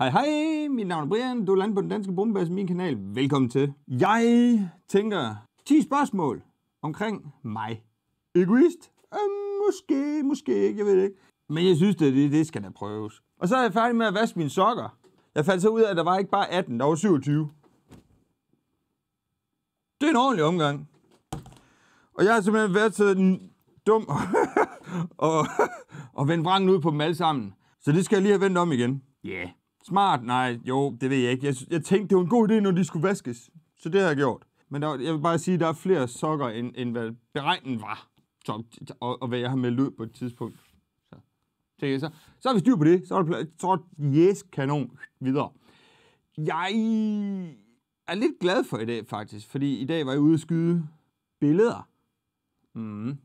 Hej hej, mit navn er Brian, du landet på den danske brumbas, min kanal. Velkommen til. Jeg tænker 10 spørgsmål omkring mig. Egoist? Øh, måske, måske ikke, jeg ved det ikke. Men jeg synes, det, det, det skal da prøves. Og så er jeg færdig med at vaske mine sokker. Jeg fandt så ud af, at der var ikke bare 18, der var 27. Det er en ordentlig omgang. Og jeg har simpelthen været så dum og, og, og vendt vrangen ud på dem alle sammen. Så det skal jeg lige have vendt om igen. Ja. Yeah. Smart? Nej, jo, det ved jeg ikke. Jeg, jeg tænkte, det var en god idé, når de skulle vaskes. Så det har jeg gjort. Men der, jeg vil bare sige, at der er flere sokker, end, end hvad beregnen var. Så, og, og hvad jeg har meldt ud på et tidspunkt. Så, jeg, så, så er vi styr på det. Så er det, så er yes, kanon, videre. Jeg er lidt glad for i dag, faktisk. Fordi i dag var jeg ude at skyde billeder. Mm.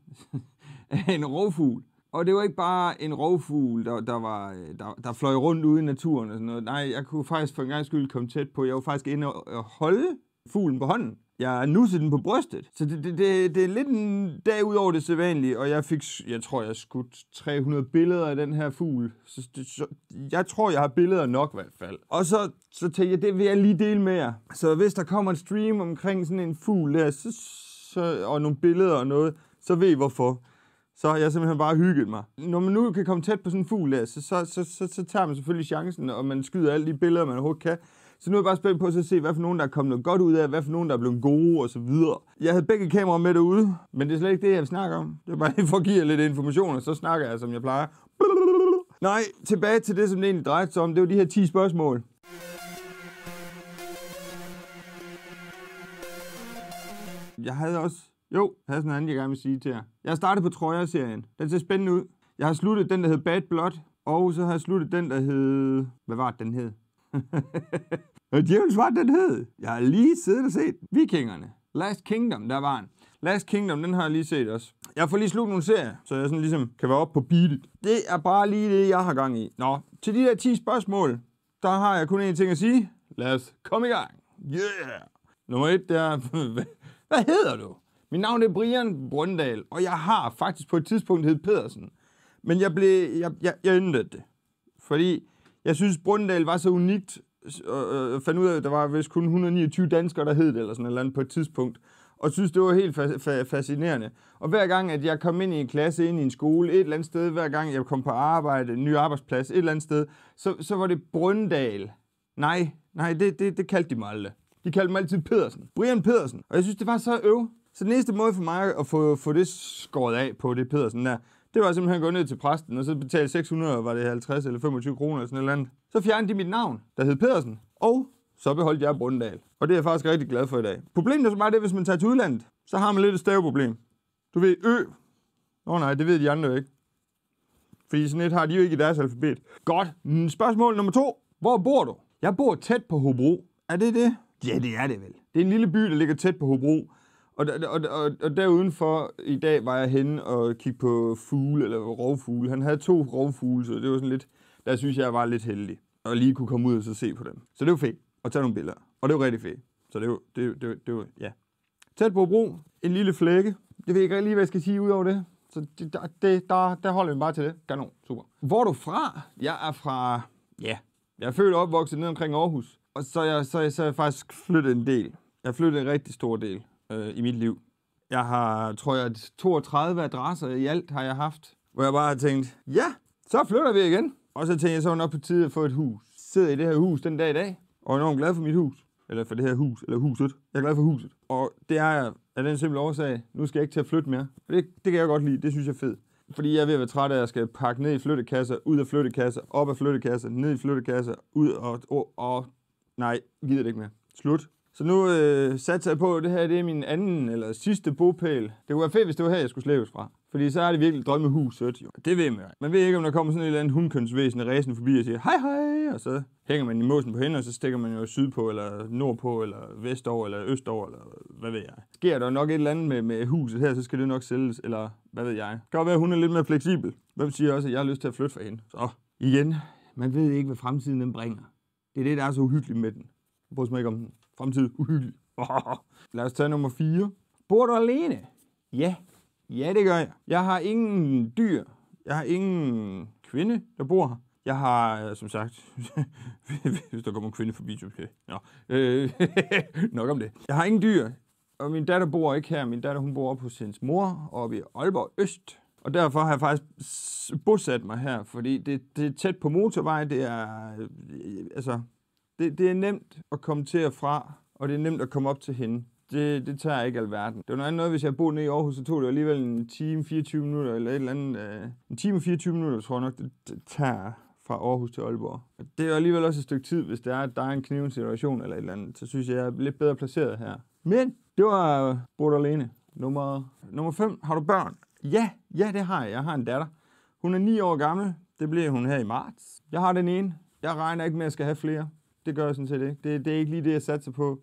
en rovfugl. Og det var ikke bare en rovfugl, der, der, var, øh, der, der fløj rundt ude i naturen og sådan noget. Nej, jeg kunne faktisk for en gang skyld komme tæt på. Jeg var faktisk inde og holde fuglen på hånden. Jeg nussede den på brystet. Så det, det, det, det er lidt en dag ud over det sædvanlige, og jeg fik, jeg tror, jeg skudt 300 billeder af den her fugl. Så, det, så jeg tror, jeg har billeder nok i hvert fald. Og så, så tænkte jeg, det vil jeg lige dele med jer. Så hvis der kommer en stream omkring sådan en fugl der, så, så, og nogle billeder og noget, så ved I hvorfor så har jeg simpelthen bare hygget mig. Når man nu kan komme tæt på sådan en fugl, der, så, så, så, så, så tager man selvfølgelig chancen, og man skyder alle de billeder, man overhovedet kan. Så nu er jeg bare spændt på at se, hvad for nogen, der er kommet noget godt ud af, hvad for nogen, der er blevet gode og så videre. Jeg havde begge kameraer med derude, men det er slet ikke det, jeg vil snakke om. Det er bare lige for at give jer lidt information, og så snakker jeg, som jeg plejer. Nej, tilbage til det, som det egentlig drejede sig om. Det var de her 10 spørgsmål. Jeg havde også jo, jeg havde sådan noget andet, jeg gerne vil sige til jer. Jeg har startet på trøjer serien Den ser spændende ud. Jeg har sluttet den, der hed Bad Blood, og så har jeg sluttet den, der hed... Hvad var det, den hed? Hvad øh, djævels hvad den hed? Jeg har lige siddet og set Vikingerne. Last Kingdom, der var en. Last Kingdom, den har jeg lige set også. Jeg får lige slut nogle serier, så jeg sådan ligesom kan være op på beatet. Det er bare lige det, jeg har gang i. Nå, til de der 10 spørgsmål, der har jeg kun én ting at sige. Lad os komme i gang. Yeah! Nummer et, det er... Hvad hedder du? Mit navn er Brian Brøndal, og jeg har faktisk på et tidspunkt hed Pedersen. Men jeg, blev, jeg, jeg, jeg ændrede det. Fordi jeg synes, Brøndal var så unikt, og øh, fandt ud af, at der var vist kun 129 danskere, der hed det, eller sådan eller andet på et tidspunkt. Og synes, det var helt fa- fa- fascinerende. Og hver gang, at jeg kom ind i en klasse, ind i en skole, et eller andet sted, hver gang jeg kom på arbejde, en ny arbejdsplads, et eller andet sted, så, så var det Brøndal. Nej, nej, det, det, det kaldte de mig aldrig. De kaldte mig altid Pedersen. Brian Pedersen. Og jeg synes, det var så øv. Så den eneste måde for mig at få, få det skåret af på det Pedersen der, det var simpelthen at gå ned til præsten, og så betale 600, var det 50 eller 25 kroner eller sådan noget andet. Så fjernede de mit navn, der hed Pedersen, og så beholdt jeg Brundal. Og det er jeg faktisk rigtig glad for i dag. Problemet er så meget det, hvis man tager til udlandet, så har man lidt et staveproblem. Du ved, ø. Nå nej, det ved de andre ikke. Fordi sådan et har de jo ikke i deres alfabet. Godt. Mm, spørgsmål nummer to. Hvor bor du? Jeg bor tæt på Hobro. Er det det? Ja, det er det vel. Det er en lille by, der ligger tæt på Hobro. Og, og, og, og derudenfor, i dag var jeg henne og kigge på fugle, eller rovfugle. Han havde to rovfugle, så det var sådan lidt, der synes jeg, jeg var lidt heldig. Og lige kunne komme ud og så se på dem. Så det var fedt. Og tage nogle billeder. Og det var rigtig fedt. Så det var, det, det, det var ja. Tæt på bro, en lille flække. Jeg ved ikke lige, hvad jeg skal sige ud over det. Så det, der, det, der, der holder vi bare til det. Kanon, super. Hvor er du fra? Jeg er fra, ja, jeg er født og opvokset ned omkring Aarhus. Og så er jeg, så er jeg, så er jeg faktisk flyttet en del. Jeg har flyttet en rigtig stor del øh, i mit liv. Jeg har, tror jeg, 32 adresser i alt har jeg haft, hvor jeg bare har tænkt, ja, så flytter vi igen. Og så tænkte jeg, så var nok på tide at få et hus. Sidder i det her hus den dag i dag, og er enormt glad for mit hus. Eller for det her hus, eller huset. Jeg er glad for huset. Og det er jeg af den simple årsag, nu skal jeg ikke til at flytte mere. det, det kan jeg godt lide, det synes jeg er fedt. Fordi jeg er ved at være træt af, at jeg skal pakke ned i flyttekasser, ud af flyttekasser, op af flyttekasser, ned i flyttekasser, ud og... og, og nej, gider det ikke mere. Slut. Så nu øh, satte jeg på, at det her det er min anden eller sidste bopæl. Det kunne være fedt, hvis det var her, jeg skulle slæves fra. Fordi så er det virkelig drømmehuset jo. Det ved man Man ved ikke, om der kommer sådan et eller andet hundkønsvæsen ræsen forbi og siger hej hej, og så hænger man i måsen på hende, og så stikker man jo sydpå, eller nordpå, eller vestover, eller østover, eller hvad ved jeg. Sker der nok et eller andet med, med huset her, så skal det nok sælges, eller hvad ved jeg. Det kan godt være, at hun er lidt mere fleksibel. Hvem siger også, at jeg har lyst til at flytte fra hende? Så igen, man ved ikke, hvad fremtiden den bringer. Det er det, der er så uhyggeligt med den. Prøv mig ikke om den. Fremtid. Lad os tage nummer 4. Bor du alene? Ja. Ja, det gør jeg. Jeg har ingen dyr. Jeg har ingen kvinde, der bor her. Jeg har, øh, som sagt, hvis der kommer en kvinde forbi, så okay. Nå. Øh, nok om det. Jeg har ingen dyr, og min datter bor ikke her. Min datter, hun bor oppe hos hendes mor, oppe i Aalborg Øst. Og derfor har jeg faktisk bosat mig her, fordi det, det er tæt på motorvej. Det er, øh, altså, det, det er nemt at komme til og fra, og det er nemt at komme op til hende. Det, det tager ikke alverden. Det var noget andet, hvis jeg boede nede i Aarhus, så tog det alligevel en time, 24 minutter, eller et eller andet. Øh, en time og 24 minutter, tror jeg nok, det, det tager fra Aarhus til Aalborg. Det er alligevel også et stykke tid, hvis der er, der er en kniven situation eller et eller andet, så synes jeg, jeg er lidt bedre placeret her. Men det var Bort alene. Nummer, nummer 5. Har du børn? Ja, ja, det har jeg. Jeg har en datter. Hun er 9 år gammel. Det bliver hun her i marts. Jeg har den ene. Jeg regner ikke med, at jeg skal have flere det gør jeg sådan set ikke. Det, det er ikke lige det, jeg satser på.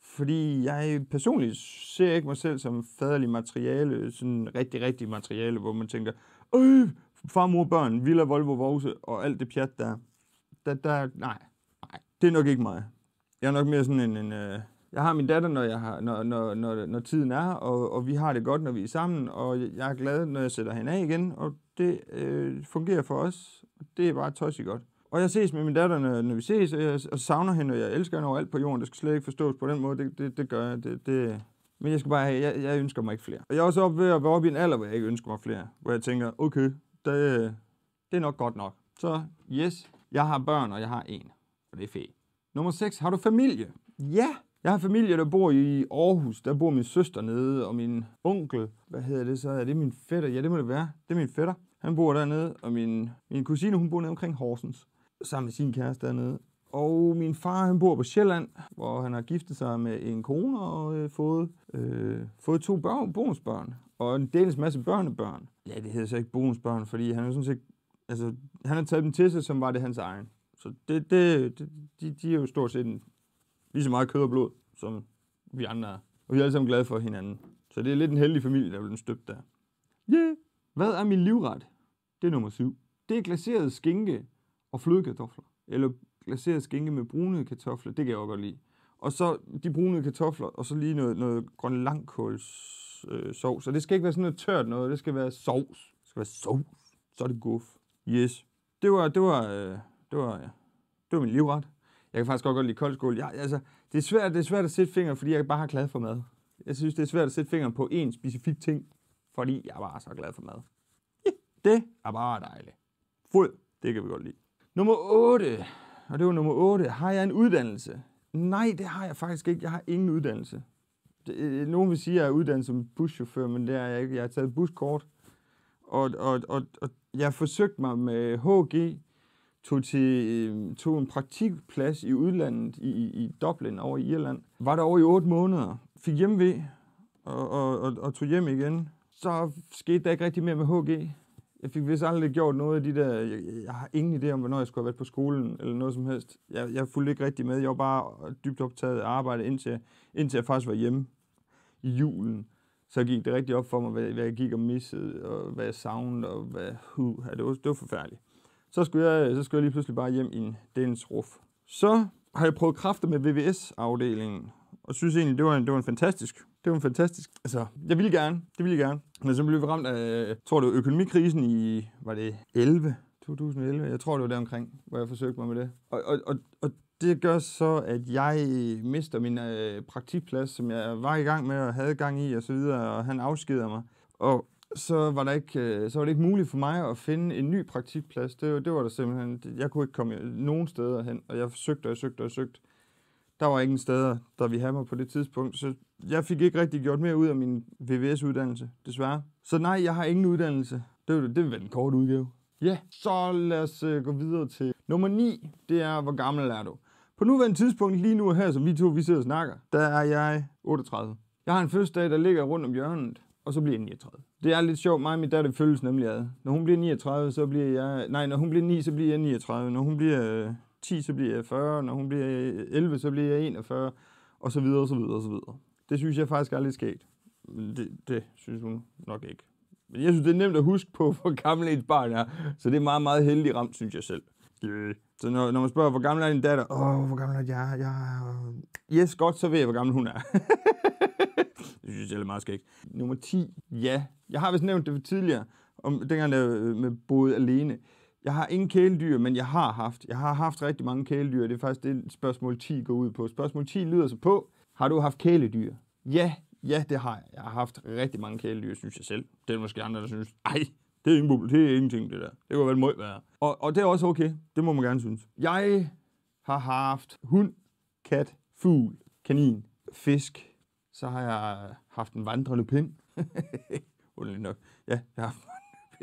Fordi jeg personligt ser ikke mig selv som faderlig materiale, sådan rigtig, rigtig materiale, hvor man tænker, øh, far, mor, børn, Villa, Volvo, Vose og alt det pjat der. Der, der nej, nej, det er nok ikke mig. Jeg er nok mere sådan en, en øh, jeg har min datter, når, jeg har, når, når, når, når tiden er, og, og vi har det godt, når vi er sammen, og jeg er glad, når jeg sætter hende af igen, og det øh, fungerer for os. Det er bare tosset godt. Og jeg ses med min datter, når, vi ses, og jeg savner hende, og jeg elsker hende alt på jorden. Det skal slet ikke forstås på den måde. Det, det, det gør jeg. Det, det, men jeg skal bare have, jeg, jeg ønsker mig ikke flere. Og jeg er også oppe ved at være oppe i en alder, hvor jeg ikke ønsker mig flere. Hvor jeg tænker, okay, det, det er nok godt nok. Så yes, jeg har børn, og jeg har en. Og det er fedt. Nummer 6. Har du familie? Ja. Jeg har familie, der bor i Aarhus. Der bor min søster nede, og min onkel. Hvad hedder det så? Er det min fætter? Ja, det må det være. Det er min fætter. Han bor dernede, og min, min kusine, hun bor nede omkring Horsens sammen med sin kæreste dernede. Og min far, han bor på Sjælland, hvor han har giftet sig med en kone og øh, fået, øh, fået to børn, bonusbørn. Og en dels masse børnebørn. Ja, det hedder så ikke bonusbørn, fordi han er sådan set, altså, han har taget dem til sig, som var det hans egen. Så det, det, det de, de, er jo stort set lige så meget kød og blod, som vi andre er. Og vi er alle sammen glade for hinanden. Så det er lidt en heldig familie, der er blevet støbt der. Yeah! Hvad er min livret? Det er nummer syv. Det er glaseret skinke og flødekartofler. Eller glaseret skænke med brune kartofler, det kan jeg også godt lide. Og så de brune kartofler, og så lige noget, noget grøn langkåls øh, sovs. Og det skal ikke være sådan noget tørt noget, det skal være sovs. Det skal være sovs. Så er det guf. Yes. Det var, det var, øh, det var, ja. det var min livret. Jeg kan faktisk godt godt lide koldskål. Jeg, altså, det, er svært, det er svært at sætte fingeren, fordi jeg bare har glad for mad. Jeg synes, det er svært at sætte fingeren på én specifik ting, fordi jeg er så glad for mad. Ja, det er bare dejligt. Fod, det kan vi godt lide. Nummer 8, og det var nummer 8, har jeg en uddannelse? Nej, det har jeg faktisk ikke. Jeg har ingen uddannelse. Øh, nogen vil sige, at jeg er uddannet som buschauffør, men det er jeg ikke. Jeg har taget buskort, og, og, og, og jeg forsøgte mig med HG, tog, til, øh, tog en praktikplads i udlandet, i, i Dublin over i Irland. Var der over i 8 måneder, fik hjemvej og, og, og, og tog hjem igen. Så skete der ikke rigtig mere med HG jeg fik vist aldrig gjort noget af de der... Jeg, jeg har ingen idé om, hvornår jeg skulle have været på skolen, eller noget som helst. Jeg, jeg fulgte ikke rigtig med. Jeg var bare dybt optaget af arbejde, indtil, indtil jeg faktisk var hjemme i julen. Så gik det rigtig op for mig, hvad, hvad jeg gik og missede, og hvad jeg savnede, og hvad... Uh, det, var, det var forfærdeligt. Så skulle, jeg, så skulle jeg lige pludselig bare hjem i en dens ruf. Så har jeg prøvet kræfter med VVS-afdelingen, og synes egentlig, det var en, det var en fantastisk det var fantastisk. Altså, jeg ville gerne, det ville jeg gerne. Men så blev vi ramt af, jeg tror det var økonomikrisen i, var det 11? 2011, jeg tror det var der omkring, hvor jeg forsøgte mig med det. Og, og, og, og det gør så, at jeg mister min øh, praktikplads, som jeg var i gang med og havde gang i osv., og, så videre, og han afskeder mig. Og så var, der ikke, øh, så var det ikke muligt for mig at finde en ny praktikplads. Det, det var der simpelthen, jeg kunne ikke komme nogen steder hen, og jeg forsøgte og jeg søgte og jeg søgte der var ingen steder, der vi havde mig på det tidspunkt, så jeg fik ikke rigtig gjort mere ud af min VVS-uddannelse, desværre. Så nej, jeg har ingen uddannelse. Det var, det var den korte udgave. Ja, yeah. så lad os øh, gå videre til nummer 9. Det er, hvor gammel er du? På nuværende tidspunkt, lige nu her, som vi to vi sidder og snakker, der er jeg 38. Jeg har en fødselsdag, der ligger rundt om hjørnet, og så bliver jeg 39. Det er lidt sjovt, mig og min datter føles nemlig ad. Når hun bliver 39, så bliver jeg... Nej, når hun bliver 9, så bliver jeg 39. Når hun bliver øh, 10, så bliver jeg 40, når hun bliver 11, øh, så bliver jeg 41, og så videre, og så videre, og så videre. Det synes jeg faktisk aldrig er sket. Det, det synes hun nok ikke. Men jeg synes, det er nemt at huske på, hvor gammel et barn er, så det er meget, meget heldig ramt, synes jeg selv. Yeah. Øh, så når, når man spørger, hvor gammel er din datter? Åh, oh, hvor gammel er jeg? jeg er... Yes, godt, så ved jeg, hvor gammel hun er. det synes jeg er meget skægt. Nummer 10, ja. Jeg har vist nævnt det tidligere, om dengang jeg øh, med boet alene. Jeg har ingen kæledyr, men jeg har haft. Jeg har haft rigtig mange kæledyr. Det er faktisk det, spørgsmål 10 går ud på. Spørgsmål 10 lyder så på, har du haft kæledyr? Ja, ja, det har jeg. Jeg har haft rigtig mange kæledyr, synes jeg selv. Det er måske andre, der synes, ej, det er, ingen, det er ingenting, det der. Det kunne vel meget være. Og, og det er også okay. Det må man gerne synes. Jeg har haft hund, kat, fugl, kanin, fisk. Så har jeg haft en vandrende pind. Undelig nok. Ja, jeg har haft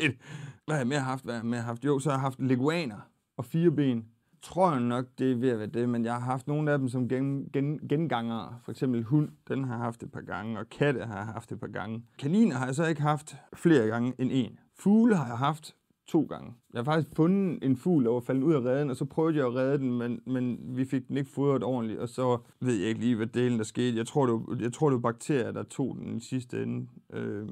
Fedt. hvad har jeg mere haft? Hvad har jeg mere haft? Jo, så har jeg haft leguaner og fire ben. Tror jeg nok, det er ved at være det, men jeg har haft nogle af dem som gen, gen, gengangere. For eksempel hund, den har jeg haft et par gange, og katte har jeg haft et par gange. Kaniner har jeg så ikke haft flere gange end en. Fugle har jeg haft to gange. Jeg har faktisk fundet en fugl, der var faldet ud af redden, og så prøvede jeg at redde den, men, men vi fik den ikke fodret ordentligt, og så ved jeg ikke lige, hvad delen der skete. Jeg tror, det var, jeg tror, det var bakterier, der tog den i sidste ende. Øh,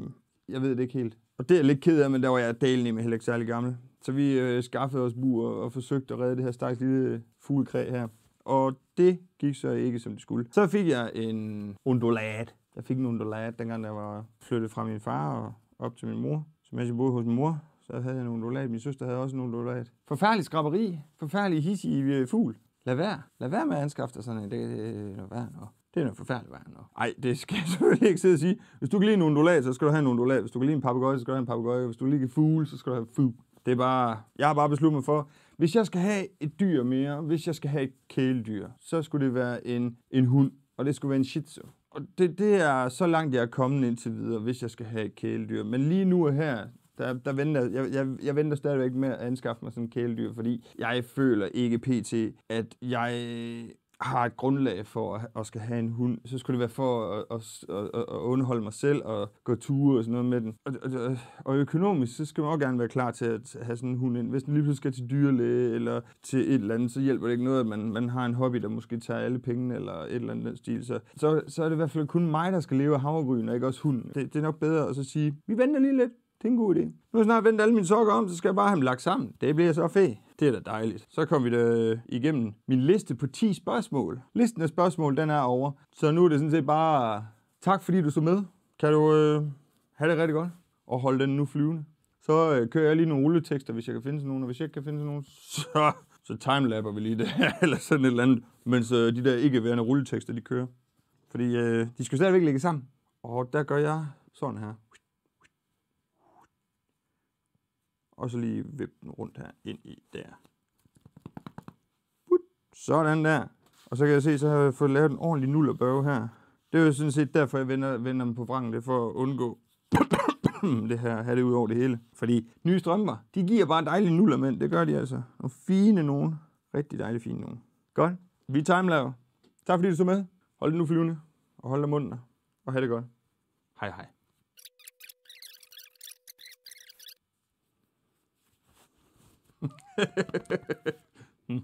jeg ved det ikke helt. Og det er jeg lidt ked af, men der var jeg dalen med heller ikke særlig gammel. Så vi øh, skaffede os bur og, og forsøgte at redde det her stakkels lille øh, fuglekræ her. Og det gik så ikke, som det skulle. Så fik jeg en undulat. Jeg fik en undulat, dengang jeg var flyttet fra min far og op til min mor. Så mens jeg boede hos min mor, så havde jeg en undulat. Min søster havde også en undulat. Forfærdelig skraberi. Forfærdelig hissig øh, fugl. Lad være. Lad være med at anskaffe dig sådan en. Det, øh, lad være. Nå. Det er noget forfærdeligt værd. Nej, det skal jeg selvfølgelig ikke sidde og sige. Hvis du kan lide en undulat, så skal du have en undulat. Hvis du kan lide en papegøje, så skal du have en papegøje. Hvis du kan lide en fugl, så skal du have en fugl. Det er bare, jeg har bare besluttet mig for, hvis jeg skal have et dyr mere, hvis jeg skal have et kæledyr, så skulle det være en, en hund, og det skulle være en shih tzu. Og det, det er så langt, jeg er kommet indtil videre, hvis jeg skal have et kæledyr. Men lige nu og her, der, der venter, jeg, jeg, jeg venter stadigvæk med at anskaffe mig sådan en kæledyr, fordi jeg føler ikke pt, at jeg har et grundlag for at, at skal have en hund, så skulle det være for at, at, at, at underholde mig selv og gå ture og sådan noget med den. Og, og, og økonomisk, så skal man også gerne være klar til at have sådan en hund ind. Hvis den lige pludselig skal til dyrlæge eller til et eller andet, så hjælper det ikke noget, at man, man har en hobby, der måske tager alle pengene eller et eller andet den stil. Så, så, så er det i hvert fald kun mig, der skal leve af havregryn og ikke også hunden. Det, det er nok bedre at så sige, vi venter lige lidt, det er en god idé. Nu snart vendt alle mine sokker om, så skal jeg bare have dem lagt sammen. Det bliver så fedt. Det er da dejligt. Så kom vi da igennem min liste på 10 spørgsmål. Listen af spørgsmål, den er over. Så nu er det sådan set bare tak, fordi du så med. Kan du øh, have det rigtig godt og holde den nu flyvende. Så øh, kører jeg lige nogle rulletekster, hvis jeg kan finde sådan nogle, og hvis jeg ikke kan finde sådan nogle, så, så timelapper vi lige det eller sådan et eller andet, mens øh, de der ikke-værende rulletekster, de kører. Fordi øh, de skal stadigvæk ligge sammen. Og der gør jeg sådan her. og så lige vippe den rundt her ind i der. sådan der. Og så kan jeg se, så har jeg fået lavet en ordentlig nullerbørge her. Det er jo sådan set derfor, jeg vender, vender dem på vrangen, det er for at undgå det her, have det ud over det hele. Fordi nye strømper, de giver bare dejlige nuller, men det gør de altså. Nogle fine nogen. Rigtig dejlige fine nogen. Godt. Vi er timelaver. Tak fordi du så med. Hold det nu flyvende, og hold dig munden, og have det godt. Hej hej. 呵 呵嗯。